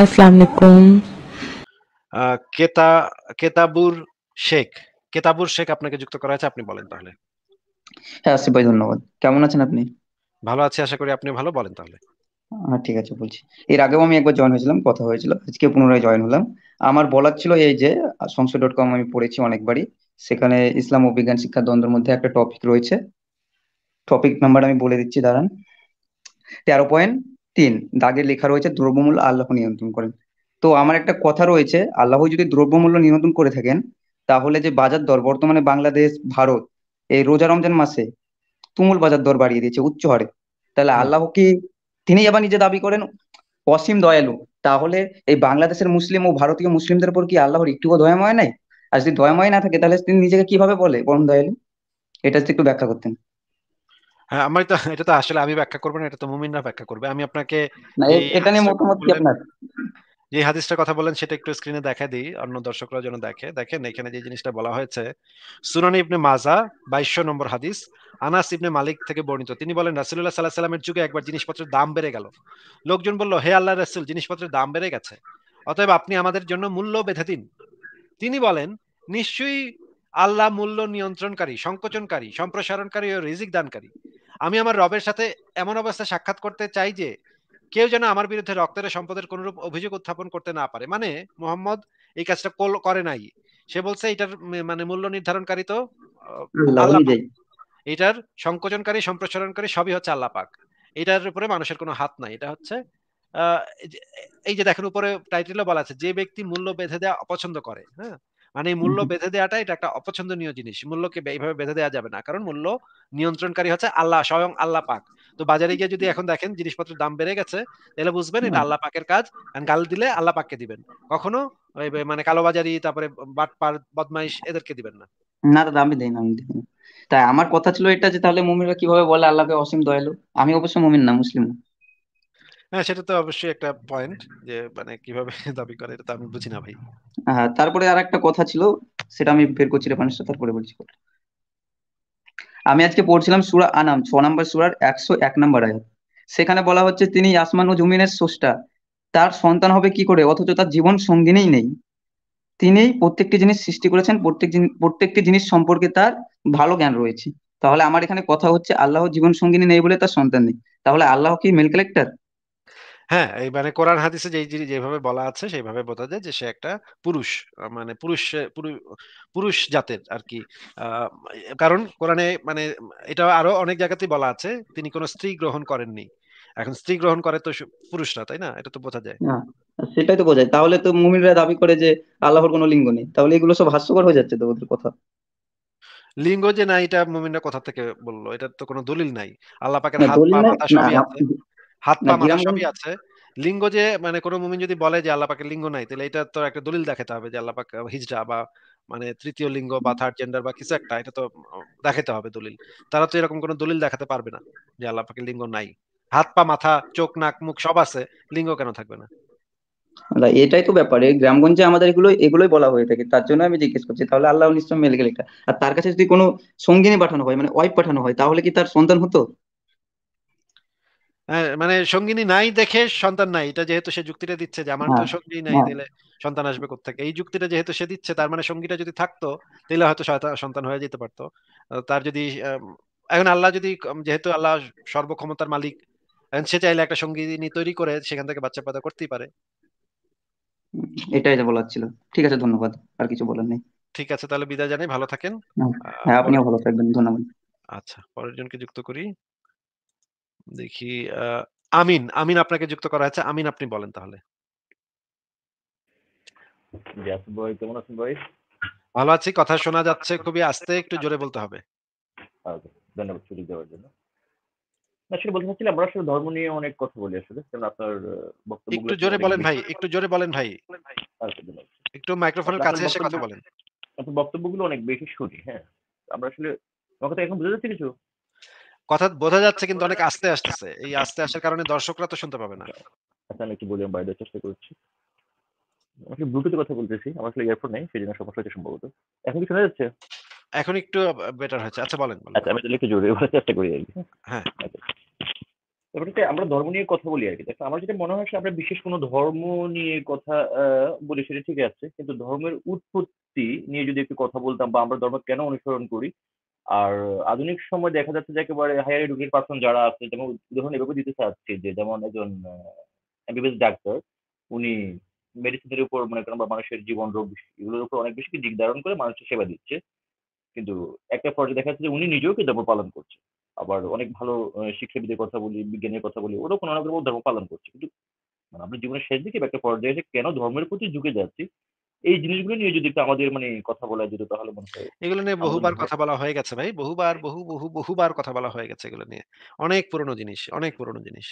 আসসালামু কেতা কেতাবুর শেখ কেতাবুর শেখ আপনাকে যুক্ত করা আছে আপনি বলেন তাহলে হ্যাঁ আসিফ ভাই ধন্যবাদ কেমন আছেন আপনি ভালো আছি আশা করি আপনি ভালো বলেন তাহলে হ্যাঁ ঠিক আছে বলছি এর আগেও আমি একবার জয়েন হয়েছিলাম কথা হয়েছিল আজকে পুনরায় জয়েন হলাম আমার বলার ছিল এই যে সংসদ ডট কম আমি পড়েছি অনেকবারই সেখানে ইসলাম ও বিজ্ঞান শিক্ষা দ্বন্দ্বের মধ্যে একটা টপিক রয়েছে টপিক নাম্বার আমি বলে দিচ্ছি দাঁড়ান তেরো পয়েন্ট তিন দাগে লেখা রয়েছে দ্রব্যমূল্য আল্লাহ নিয়ন্ত্রণ করেন তো আমার একটা কথা রয়েছে আল্লাহ যদি দ্রব্যমূল্য নিয়ন্ত্রণ করে থাকেন তাহলে যে বাজার দর বর্তমানে বাংলাদেশ ভারত এই রোজা রমজান মাসে তুমুল বাজার দর বাড়িয়ে দিয়েছে উচ্চ হারে তাহলে আল্লাহ কি তিনি আবার নিজে দাবি করেন অসীম দয়ালু তাহলে এই বাংলাদেশের মুসলিম ও ভারতীয় মুসলিমদের উপর কি আল্লাহর একটুও দয়াময় নাই আর যদি দয়াময় না থাকে তাহলে তিনি নিজেকে কিভাবে বলে পরম দয়ালু এটা একটু ব্যাখ্যা করতেন হ্যাঁ আমার তো এটা তো আসলে আমি ব্যাখ্যা করবো না এটা তো মুমিনরা ব্যাখ্যা করবে আমি আপনাকে এটা নিয়ে মতামত কি আপনার যে কথা বলেন সেটা একটু স্ক্রিনে দেখা দিই অন্য দর্শকরা যেন দেখে দেখেন এখানে যে জিনিসটা বলা হয়েছে ইবনে মাজা বাইশশো নম্বর হাদিস আনাস ইবনে মালিক থেকে বর্ণিত তিনি বলেন রাসুল্লাহ সাল্লাহ সাল্লামের যুগে একবার জিনিসপত্রের দাম বেড়ে গেল লোকজন বলল হে আল্লাহ রাসুল জিনিসপত্রের দাম বেড়ে গেছে অতএব আপনি আমাদের জন্য মূল্য বেঁধে দিন তিনি বলেন নিশ্চয়ই আল্লাহ মূল্য নিয়ন্ত্রণকারী সংকোচনকারী সম্প্রসারণকারী ও রিজিক দানকারী আমি আমার রবের সাথে এমন অবস্থায় সাক্ষাৎ করতে চাই যে কেউ যেন আমার বিরুদ্ধে রক্তের সম্পদের কোনরূপ অভিযোগ উত্থাপন করতে না পারে মানে মোহাম্মদ এই কাজটা করে নাই সে বলছে এটার মানে মূল্য নির্ধারণকারী তো এটার সংকোচনকারী সম্প্রসারণকারী সবই হচ্ছে আল্লাপাক এটার উপরে মানুষের কোনো হাত নাই এটা হচ্ছে এই যে দেখেন উপরে টাইটেলও বলা আছে যে ব্যক্তি মূল্য বেঁধে দেওয়া অপছন্দ করে হ্যাঁ মানে মূল্য বেঁধে দেওয়াটা এটা একটা অপছন্দনীয় জিনিস মূল্যকে এইভাবে বেঁধে দেওয়া যাবে না কারণ মূল্য নিয়ন্ত্রণকারী হচ্ছে আল্লাহ স্বয়ং আল্লাহ পাক তো বাজারে গিয়ে যদি এখন দেখেন জিনিসপত্রের দাম বেড়ে গেছে তাহলে বুঝবেন এটা আল্লাহ পাকের কাজ গাল দিলে আল্লাহ পাককে দিবেন কখনো মানে কালোবাজারি তারপরে বাটপার বদমাইশ এদেরকে দিবেন না না দাদা আমি দেই না আমি তাই আমার কথা ছিল এটা যে তাহলে মুমিনরা কিভাবে বলে আল্লাহকে অসীম দয়ালু আমি অবশ্য মুমিন না মুসলিম না হ্যাঁ সেটা তো অবশ্যই একটা পয়েন্ট যে মানে কিভাবে দাবি করে এটা তো আমি বুঝি না ভাই হ্যাঁ তারপরে আর একটা কথা ছিল সেটা আমি বের করছি রেফারেন্সটা তারপরে বলছি আমি আজকে পড়ছিলাম সুরা আনাম ছ নম্বর সুরার একশো এক নম্বর আয়াত সেখানে বলা হচ্ছে তিনি আসমান ও জমিনের স্রষ্টা তার সন্তান হবে কি করে অথচ তার জীবন সঙ্গিনেই নেই তিনি প্রত্যেকটি জিনিস সৃষ্টি করেছেন প্রত্যেক প্রত্যেকটি জিনিস সম্পর্কে তার ভালো জ্ঞান রয়েছে তাহলে আমার এখানে কথা হচ্ছে আল্লাহ জীবন সঙ্গিনী নেই বলে তার সন্তান নেই তাহলে আল্লাহ কি মেল কালেক্টার হ্যাঁ, এই মানে কোরআন হাদিসে যে যেভাবে বলা আছে সেইভাবে বোঝা যায় যে সে একটা পুরুষ। মানে পুরুষ পুরুষ জাতের আরকি। কি কারণ কোরআনে মানে এটা আরো অনেক জায়গাতেই বলা আছে। তিনি কোন স্ত্রী গ্রহণ করেননি। এখন স্ত্রী গ্রহণ করে তো পুরুষরা, তাই না? এটা তো বোঝা যায়। না, সেটাই তো বোঝায়। তাহলে তো মুমিনরা দাবি করে যে আল্লাহর কোন লিঙ্গ নেই। তাহলে এগুলো সব হাস্যকর হয়ে যাচ্ছে তো ওদের কথা। লিঙ্গ যে নাই এটা মুমিনরা কোথা থেকে বললো এটা তো কোনো দলিল নাই। আল্লাহ পাকের হাত, পা, মাথা সবই আছে। হাত পা মাথা সবই আছে লিঙ্গ যে মানে কোনো মুমিন যদি বলে যে আল্লাহ পাকের লিঙ্গ নাই তাহলে এটা তো একটা দলিল দেখাতে হবে যে আল্লাহ পাক হিজড়া বা মানে তৃতীয় লিঙ্গ বা থার্ড জেন্ডার বা কিছু একটা এটা তো দেখাতে হবে দলিল তারা তো এরকম কোনো দলিল দেখাতে পারবে না যে আল্লাহ পাকের লিঙ্গ নাই হাত পা মাথা চোখ নাক মুখ সব আছে লিঙ্গ কেন থাকবে না এটাই তো ব্যাপারে গ্রামগঞ্জে আমাদের এগুলো এগুলোই বলা হয়ে থাকে তার জন্য আমি জিজ্ঞেস করছি তাহলে আল্লাহ নিশ্চয় মেলে গেলে আর তার কাছে যদি কোনো সঙ্গিনী পাঠানো হয় মানে ওয়াইফ পাঠানো হয় তাহলে কি তার সন্তান হতো হ্যাঁ, মানে সঙ্গিনী নাই দেখে সন্তান নাই এটা যেহেতু সে যুক্তিটা দিচ্ছে যে আমার তো হ্যাঁ, সঙ্গী নাই হ্যাঁ। দিলে সন্তান আসবে কোথেকে এই যুক্তিটা যেহেতু সে দিচ্ছে তার মানে সঙ্গীটা যদি থাকতো তাহলে হয়তো সন্তান হয়ে যেতে পারতো তার যদি এখন আল্লাহ যদি যেহেতু আল্লাহ সর্বক্ষমতার মালিক সে চাইলে একটা সঙ্গিনী তৈরি করে সেখান থেকে বাচ্চা পাতা করতেই পারে এটাই যা বলার ছিল ঠিক আছে ধন্যবাদ আর কিছু বলার নেই ঠিক আছে তাহলে বিদায় জানাই ভালো থাকেন হ্যাঁ আপনিও ভালো থাকবেন ধন্যবাদ আচ্ছা পরের জনকে যুক্ত করি দেখি আমিন আমিন আপনাকে যুক্ত করা হয়েছে আমিন আপনি বলেন তাহলে ভালো আছি কথা শোনা যাচ্ছে খুবই আস্তে একটু জোরে আচ্ছা। বলতে হবে আচ্ছা, ধন্যবাদ দেওয়ার জন্য আসলে বলতে চাচ্ছিলাম আমরা আসলে ধর্ম নিয়ে অনেক কথা বলি আসলে আপনার বক্তব্য একটু জোরে বলেন ভাই একটু জোরে বলেন ভাই একটু মাইক্রোফোনের কাছে এসে কথা বলেন আপনার বক্তব্যগুলো অনেক বেশি শুনি হ্যাঁ আমরা আসলে আমার কথা এখন বুঝতে যাচ্ছে কিছু কথা বোঝা যাচ্ছে কিন্তু অনেক আস্তে আসতেছে এই আস্তে আসার কারণে দর্শকরা তো শুনতে পাবে না আচ্ছা আমি একটু বোঝাম বাইরে চেষ্টা করছি আমি ব্লুটুথে কথা বলতেছি আমার আসলে ইয়ারফোন নেই সেই জন্য সমস্যা হচ্ছে সম্ভবত এখন কি শোনা যাচ্ছে এখন একটু বেটার হয়েছে আচ্ছা বলেন আচ্ছা আমি তাহলে একটু জোরে বলার চেষ্টা করি আর কি হ্যাঁ আমরা ধর্ম নিয়ে কথা বলি আর কি দেখো আমার যেটা মনে হয় আমরা বিশেষ কোনো ধর্ম নিয়ে কথা বলি সেটা ঠিক আছে কিন্তু ধর্মের উৎপত্তি নিয়ে যদি একটু কথা বলতাম বা আমরা ধর্ম কেন অনুসরণ করি আর আধুনিক সময় দেখা যাচ্ছে যে একেবারে হায়ার এডুকেট পার্সন যারা আছে যেমন উদাহরণ এভাবে দিতে চাচ্ছি যে যেমন একজন এমবিবিএস ডাক্তার উনি মেডিসিনের উপর মনে করেন বা মানুষের জীবন রোগ এগুলোর উপর অনেক বেশি দিক ধারণ করে মানুষের সেবা দিচ্ছে কিন্তু একটা পর্যায়ে দেখা যাচ্ছে যে উনি নিজেও কি ধর্ম পালন করছে আবার অনেক ভালো শিক্ষাবিদের কথা বলি বিজ্ঞানের কথা বলি ওরকম অনেক ধর্ম পালন করছে কিন্তু মানে আমরা জীবনের শেষ দিকে একটা পর্যায়ে এসে কেন ধর্মের প্রতি ঝুঁকে যাচ্ছি এই জিনিসগুলো নিয়ে যদি একটু আমাদের মানে কথা বলা যেত তাহলে মনে হয় এগুলো নিয়ে বহুবার কথা বলা হয়ে গেছে ভাই বহুবার হ্যাঁ। বহু বহু বহুবার কথা বলা হয়ে গেছে এগুলো নিয়ে অনেক পুরনো জিনিস অনেক পুরনো জিনিস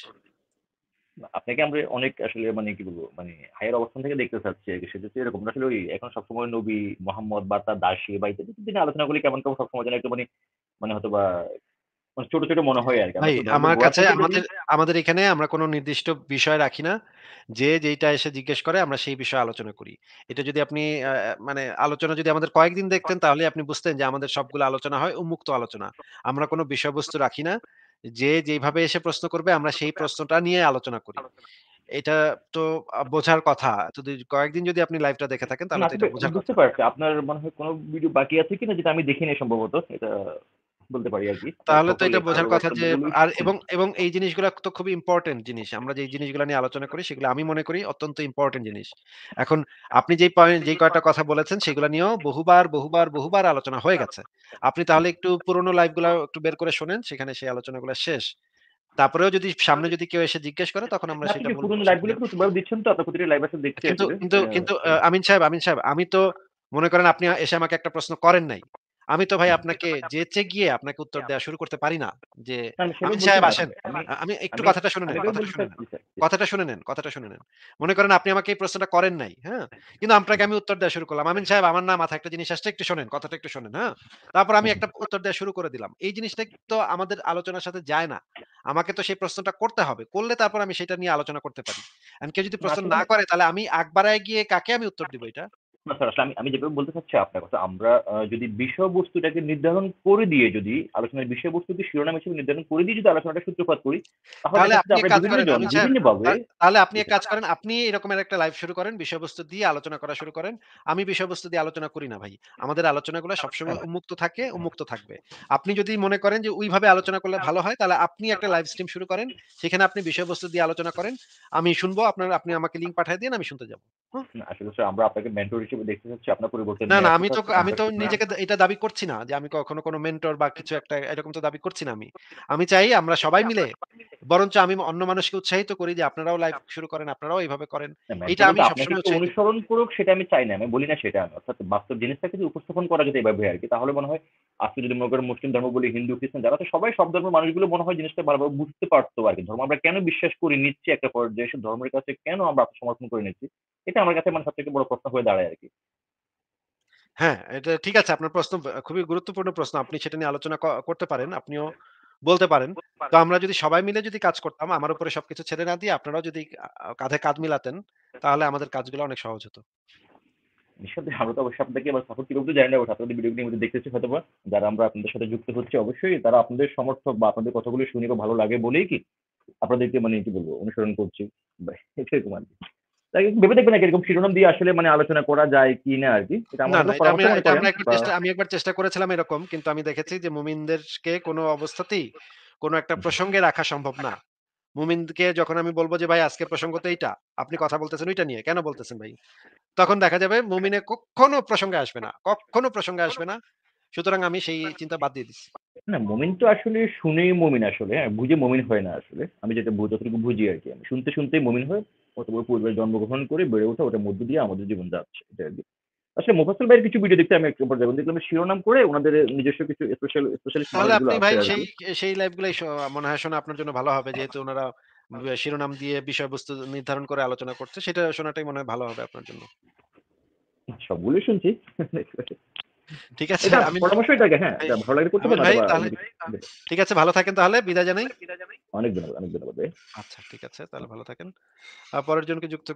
আপনাকে আমরা অনেক আসলে মানে কি বলবো মানে হায়ার অবস্থান থেকে দেখতে চাচ্ছি সেটা তো এরকম আসলে ওই এখন সবসময় নবী মোহাম্মদ বা তার দাসী বা ইত্যাদি আলোচনা করি কেমন কেমন সবসময় যেন একটু মানে মানে হয়তো বা মানে ছোট ছোট মনে হয় আর কি আমার কাছে আমাদের আমাদের এখানে আমরা কোনো নির্দিষ্ট বিষয় রাখি না যে যেটা এসে জিজ্ঞেস করে আমরা সেই বিষয়ে আলোচনা করি এটা যদি আপনি মানে আলোচনা যদি আমাদের কয়েকদিন দেখতেন তাহলে আপনি বুঝতেন যে আমাদের সবগুলো আলোচনা হয় উন্মুক্ত আলোচনা আমরা কোনো বিষয়বস্তু রাখি না যে যেভাবে এসে প্রশ্ন করবে আমরা সেই প্রশ্নটা নিয়ে আলোচনা করি এটা তো বোঝার কথা যদি কয়েকদিন যদি আপনি লাইভটা দেখে থাকেন তাহলে বুঝতে পারছি আপনার মনে হয় কোনো ভিডিও বাকি আছে কিনা যেটা আমি দেখিনি সম্ভবত এটা বলতে পারি আর কি মানে তাহলে তো এটা বোঝার কথা যে আর এবং এবং এই জিনিসগুলো তো খুব ইম্পর্টেন্ট জিনিস আমরা যে জিনিসগুলো নিয়ে আলোচনা করি সেগুলো আমি মনে করি অত্যন্ত ইম্পর্টেন্ট জিনিস এখন আপনি যেই পয়েন্ট যে কয়টা কথা বলেছেন সেগুলো নিয়েও বহুবার বহুবার বহুবার আলোচনা হয়ে গেছে আপনি তাহলে একটু পুরনো লাইভগুলো একটু বের করে শোনেন সেখানে সেই আলোচনাগুলো শেষ তারপরেও যদি সামনে যদি কেউ এসে জিজ্ঞেস করে তখন আমরা সেটা পুরোনো লাইভগুলো একটু তোমার দিচ্ছেন তো আপনার প্রতিটি লাইভ আছে দেখতে কিন্তু কিন্তু হ্যাঁ। আমিন সাহেব আমিন সাহেব আমি তো মনে করেন আপনি এসে আমাকে একটা প্রশ্ন করেন নাই আমি তো ভাই হ্যাঁ, আপনাকে যেচে গিয়ে আপনাকে উত্তর হ্যাঁ। দেওয়া শুরু করতে পারি না যে আমিন সাহেব আসেন আমি একটু কথাটা শুনে নেন কথাটা শুনে নেন কথাটা শুনে নেন মনে করেন আপনি আমাকে এই প্রশ্নটা করেন নাই হ্যাঁ কিন্তু আপনাকে আমি উত্তর দেওয়া শুরু করলাম আমিন সাহেব আমার না মাথা একটা জিনিস আসছে একটু শোনেন কথাটা একটু শোনেন হ্যাঁ তারপর আমি একটা উত্তর দেওয়া শুরু করে দিলাম এই জিনিসটা তো আমাদের আলোচনার সাথে যায় না আমাকে তো সেই প্রশ্নটা করতে হবে করলে তারপর আমি সেটা নিয়ে আলোচনা করতে পারি আর কেউ যদি প্রশ্ন না করে তাহলে আমি আকবারায় গিয়ে কাকে আমি উত্তর দিব এটা না স্যার আসলে আমি আমি যেভাবে বলতে চাচ্ছি আপনার কথা আমরা যদি বিষয়বস্তুটাকে নির্ধারণ করে দিয়ে যদি আলোচনার বিষয়বস্তুকে শিরোনাম হিসেবে নির্ধারণ করে দিয়ে যদি আলোচনাটা সূত্রপাত করি তাহলে আপনি এক কাজ করেন আপনি এরকমের একটা লাইভ শুরু করেন বিষয়বস্তু দিয়ে আলোচনা করা শুরু করেন আমি বিষয়বস্তু দিয়ে আলোচনা করি না ভাই আমাদের আলোচনাগুলো আচ্ছা, সবসময় আচ্ছা। উন্মুক্ত থাকে উন্মুক্ত থাকবে আপনি যদি মনে করেন যে ওইভাবে আলোচনা করলে ভালো হয় তাহলে আপনি একটা লাইভ স্ট্রিম শুরু করেন সেখানে আপনি বিষয়বস্তু দিয়ে আলোচনা করেন আমি শুনবো আপনার আপনি আমাকে লিঙ্ক পাঠিয়ে দিন আমি শুনতে যাবো আসলে স্যার আমরা আপনাকে মেন্টর হিসেবে দেখতে চাচ্ছি আপনার পরিবর্তন না না আমি তো আমি তো নিজেকে এটা দাবি করছি না যে আমি কখনো কোনো মেন্টর বা কিছু একটা এরকম তো দাবি করছি না আমি আমি চাই আমরা সবাই মিলে বরঞ্চ আমি অন্য মানুষকে উৎসাহিত করি যে আপনারাও লাইভ শুরু করেন আপনারাও এইভাবে করেন এটা আমি সবসময় অনুসরণ করুক সেটা আমি চাই না আমি বলি না সেটা অর্থাৎ বাস্তব জিনিসটাকে যদি উপস্থাপন করা যেত এইভাবে আর কি তাহলে মনে হয় আপনি যদি মনে করেন মুসলিম ধর্ম বলি হিন্দু খ্রিস্টান যারা তো সবাই সব ধর্মের মানুষগুলো মনে হয় জিনিসটা ভালোভাবে বুঝতে পারতো আর কি ধর্ম আমরা কেন বিশ্বাস করি নিচ্ছি একটা পর্যায়ে ধর্মের কাছে কেন আমরা সমর্থন করে নিচ্ছি এটা আমার কাছে মানে সবথেকে বড় প্রশ্ন হয়ে দাঁড়ায় আর কি হ্যাঁ এটা ঠিক আছে আপনার প্রশ্ন খুবই গুরুত্বপূর্ণ প্রশ্ন আপনি সেটা নিয়ে আলোচনা করতে পারেন আপনিও হ্যাঁ। বলতে পারেন তো আমরা যদি সবাই মিলে যদি কাজ করতাম আমার উপরে সবকিছু ছেড়ে না দিয়ে আপনারাও যদি কাঁধে কাঁধ মিলাতেন হ্যাঁ। তাহলে আমাদের কাজগুলো অনেক সহজ হতো নিঃসন্দেহে আমরা তো অবশ্যই আপনাকে এবার সাপোর্ট কিরকম জানি না আপনাদের ভিডিও নিয়মিত দেখতেছি হয়তো যারা আমরা আপনাদের সাথে যুক্ত হচ্ছি অবশ্যই তারা আপনাদের সমর্থক বা আপনাদের কথাগুলো শুনে বা ভালো লাগে বলেই কি আপনাদেরকে মানে কি বলবো অনুসরণ করছি বা এরকম ভেবে দেখবেন না এরকম শিরোনাম দিয়ে আসলে মানে আলোচনা করা যায় কি না আর কি আমি একবার চেষ্টা করেছিলাম এরকম কিন্তু আমি দেখেছি যে মুমিনদেরকে কোনো অবস্থাতেই কোনো একটা প্রসঙ্গে রাখা সম্ভব না মুমিনকে যখন আমি বলবো যে ভাই আজকে প্রসঙ্গ তো এইটা আপনি কথা বলতেছেন ওইটা নিয়ে কেন বলতেছেন ভাই তখন দেখা যাবে মুমিনে কখনো প্রসঙ্গে আসবে না কখনো প্রসঙ্গে আসবে না সুতরাং আমি সেই চিন্তা বাদ দিয়ে দিচ্ছি না মমিন তো আসলে শুনেই মমিন আসলে বুঝে মমিন হয় না আসলে আমি যেটা যতটুকু বুঝি আর কি আমি শুনতে শুনতেই মমিন হয় অথবা পরিবারে জন্মগ্রহণ করে বেড়ে ওঠা ওটার মধ্য দিয়ে আমাদের জীবন যাচ্ছে এটা আর কি আসলে আচ্ছা, মোফাসল ভাইয়ের কিছু ভিডিও দেখতে আমি একটু পর যাবেন দেখলাম শিরোনাম করে ওনাদের নিজস্ব কিছু স্পেশাল স্পেশালিস্ট তাহলে আপনি ভাই সেই সেই লাইভগুলাই মনে হয় শোনা আপনার জন্য ভালো হবে যেহেতু ওনারা শিরোনাম দিয়ে বিষয়বস্তু নির্ধারণ করে আলোচনা করছে সেটা শোনাটাই মনে হয় ভালো হবে আপনার জন্য সবগুলো শুনছি ঠিক আছে আমি পরামর্শটাকে হ্যাঁ ভালো লাগে করতে ঠিক আছে ভালো থাকেন তাহলে বিদায় জানাই অনেক ধন্যবাদ অনেক ধন্যবাদ আচ্ছা ঠিক আছে তাহলে ভালো থাকেন পরের জনকে যুক্ত